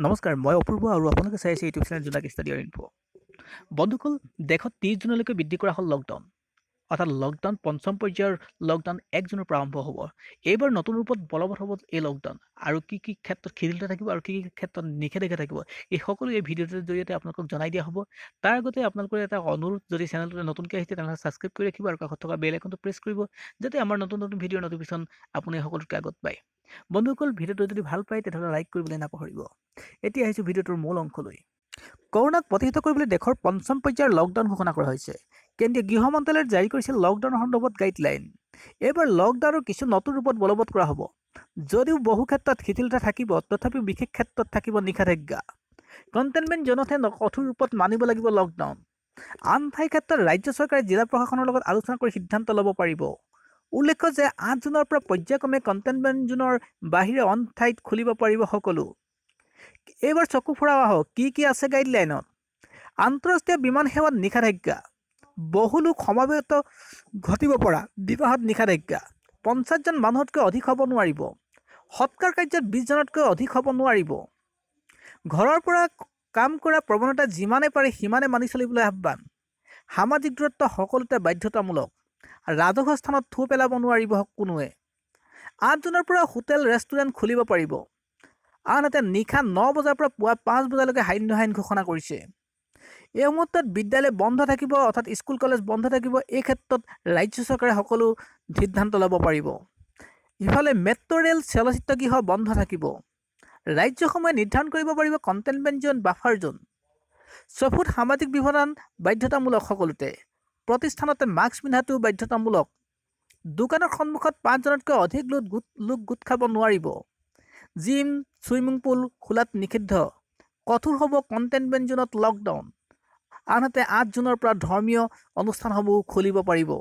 নমস্কাৰ মই অপূৰ্ব আৰু আপোনালোকে চাই আছে YouTube channel Jonak study info বন্ধুসকল দেশত ত্ৰিছ জুনলৈকে বৃদ্ধি কৰা হ'ল লকডাউন অৰ্থাৎ লকডাউন পঞ্চম পৰ্যায়ৰ লকডাউন এক জুনৰ পৰা আৰম্ভ হ'ব এইবাৰ নতুন ৰূপত বলবৎ হ'ব এই লকডাউন আৰু কি কি ক্ষেত্ৰত খিলিলতা থাকিব আৰু কি কি ক্ষেত্ৰত নিষেধাজ্ঞা থাকিব এই সকলো এই ভিডিঅ'টোৰ জৰিয়তে আপোনালোকক জনাই দিয়া হ'ব তাৰ আগতে আপোনালোকৰ এটা অনুৰোধ যদি চেনেলটোতে নতুনকৈ আহিছে তেনেহ'লে ছাবস্ক্ৰাইব কৰি ৰাখিব আৰু কাষত থকা বেল একাউণ্টটো প্ৰেছ কৰিব যাতে আমাৰ নতুন নতুন ভিডিঅ'ৰ ন'টিফিকেশ্যন আপুনি সকলোতকৈ আগত পায় বন্ধুসকল ভিডিঅ'টো যদি ভাল পায় তেতিয়াহ'লে লাইক কৰিবলৈ নাপাহৰিব এতিয়া আহিছোঁ ভিডিঅ'টোৰ মূল অংশলৈ কৰোণাক প্ৰতিহত কৰিবলৈ দেশৰ পঞ্চম পৰ্যায়ৰ লকডাউন ঘোষণা কৰা হৈছে কেন্দ্ৰীয় গৃহ মন্ত্ৰালয়ে জাৰি কৰেছে লকডাউন সন্দৰ্ভত গাইডলাইন এইবাৰ লকডাউনৰ কিছু নতুন ৰূপত বলবৎ কৰা হব যদিও বহু ক্ষেত্ৰত শিথিলতা থাকিব তথাপিও বিশেষ ক্ষেত্ৰত থাকিব নিষেধাজ্ঞা কণ্টেইনমেণ্ট জোনতে কঠোৰ ৰূপত মানিব লাগিব লকডাউন আন ঠাই ৰাজ্য চৰকাৰে জিলা প্ৰশাসনৰ লগত আলোচনা কৰি সিদ্ধান্ত লব পাৰিব। উল্লেখ যে আঠ জুনৰ পৰা পৰ্যায়ক্ৰমে কণ্টেইনমেণ্ট জোনৰ বাহিৰে অন ঠাইত খুলিব পাৰিব সকলো এইবাৰ চকু আহক কি কি আছে গাইডলাইনত আন্তঃৰাষ্ট্ৰীয় বিমান সেৱাত নিষেধাজ্ঞা বহুলো সমাৱেত ঘটিব পৰা বিবাহত নিষেধাজ্ঞা পঞ্চাছজন মানুহতকৈ অধিক হ'ব নোৱাৰিব সৎকাৰ কাৰ্যত বিছজনতকৈ অধিক হ'ব নোৱাৰিব ঘৰৰ পৰা কাম কৰা প্ৰৱণতা যিমানে পাৰে সিমানে মানি চলিবলৈ আহ্বান সামাজিক দূৰত্ব সকলোতে বাধ্যতামূলক ৰাজহুৱা স্থানত থু পেলাব নোৱাৰিব কোনোৱে আঠজনৰ পৰা হোটেল ৰেষ্টুৰেণ্ট খুলিব পাৰিব আনহাতে নিশা ন বজাৰ পৰা পুৱা পাঁচ বজালৈকে সান্য আইন ঘোষণা কৰিছে এই সময়ত বিদ্যালয় বন্ধ থাকিব অৰ্থাৎ স্কুল কলেজ বন্ধ থাকিব এই ক্ষেত্ৰত ৰাজ্য চৰকাৰে সকলো সিদ্ধান্ত লব পাৰিব ইফালে মেট্ৰো ৰেল চলচ্চিত্ৰগৃহ বন্ধ থাকিব ৰাজ্যসমূহে নিৰ্ধাৰণ কৰিব পাৰিব কণ্টেইনমেণ্ট জ'ন বাফাৰ জ'ন চফুট সামাজিক বিভাজন বাধ্যতামূলক সকলোতে প্ৰতিষ্ঠানতে মাস্ক পিন্ধাটো বাধ্যতামূলক দোকানৰ সন্মুখত পাঁচজনতকৈ অধিক লোক গোট লোক গোট খাব নোৱাৰিব জিম ছুইমিং পুল খোলাত নিষিদ্ধ কঠোৰ হ'ব কণ্টেইনমেণ্ট জ'নত লকডাউন আনহাতে আঠ জুনৰ পৰা ধৰ্মীয় অনুষ্ঠানসমূহ খুলিব পাৰিব